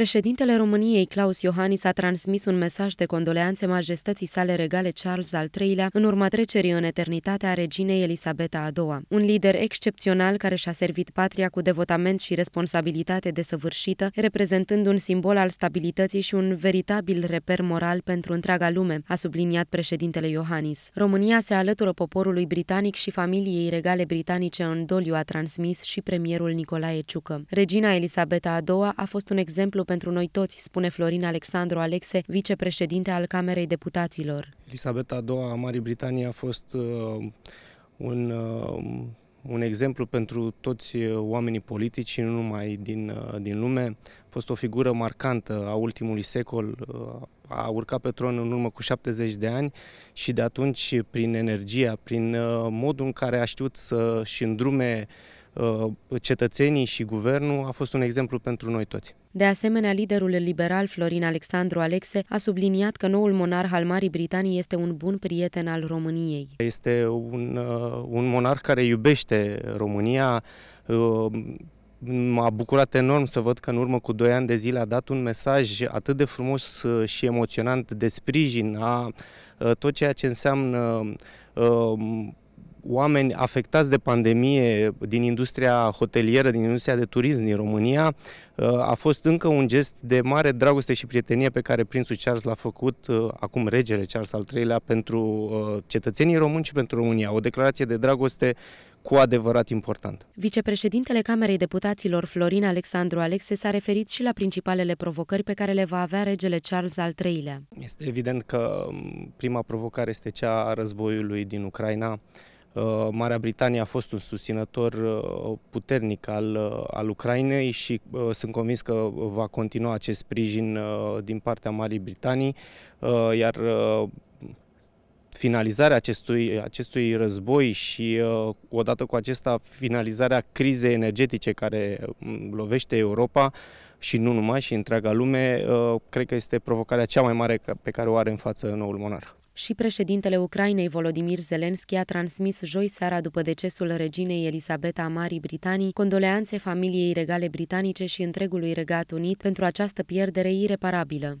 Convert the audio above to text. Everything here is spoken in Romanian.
Președintele României Claus Iohannis a transmis un mesaj de condoleanțe majestății sale regale Charles al III-lea în urma trecerii în eternitate a reginei Elisabeta a II-a. Un lider excepțional care și-a servit patria cu devotament și responsabilitate desăvârșită, reprezentând un simbol al stabilității și un veritabil reper moral pentru întreaga lume, a subliniat președintele Iohannis. România se alătură poporului britanic și familiei regale britanice în doliu, a transmis și premierul Nicolae Ciucă. Regina Elisabeta a II-a a fost un exemplu exemplu pentru noi toți, spune Florin Alexandru Alexe, vicepreședinte al Camerei Deputaților. Elisabeta II a Marii Britanii a fost uh, un, uh, un exemplu pentru toți uh, oamenii politici nu numai din, uh, din lume. A fost o figură marcantă a ultimului secol, uh, a urcat pe tron în urmă cu 70 de ani și de atunci, prin energia, prin uh, modul în care a știut să-și îndrume Uh, cetățenii și guvernul a fost un exemplu pentru noi toți. De asemenea, liderul liberal Florin Alexandru Alexe a subliniat că noul monarh al Marii Britanii este un bun prieten al României. Este un, uh, un monarh care iubește România, uh, m-a bucurat enorm să văd că în urmă cu 2 ani de zile a dat un mesaj atât de frumos și emoționant de sprijin a tot ceea ce înseamnă oameni afectați de pandemie din industria hotelieră, din industria de turism din România, uh, a fost încă un gest de mare dragoste și prietenie pe care prințul Charles l-a făcut, uh, acum regele Charles al III-lea, pentru uh, cetățenii români și pentru România. O declarație de dragoste cu adevărat important. Vicepreședintele Camerei Deputaților Florin Alexandru Alexe s-a referit și la principalele provocări pe care le va avea regele Charles al III-lea. Este evident că mm, prima provocare este cea a războiului din Ucraina, Uh, Marea Britanie a fost un susținător uh, puternic al, uh, al Ucrainei și sunt convins că va continua acest sprijin din partea Marii Britanii, iar finalizarea acestui, acestui război și odată cu acesta finalizarea crizei energetice care mm, lovește Europa și nu numai și întreaga lume, cred că este provocarea cea mai mare pe care o are în față noul monarh și președintele Ucrainei Volodimir Zelenski a transmis joi seara după decesul reginei Elisabeta a Marii Britanii condoleanțe familiei regale britanice și întregului Regat Unit pentru această pierdere ireparabilă.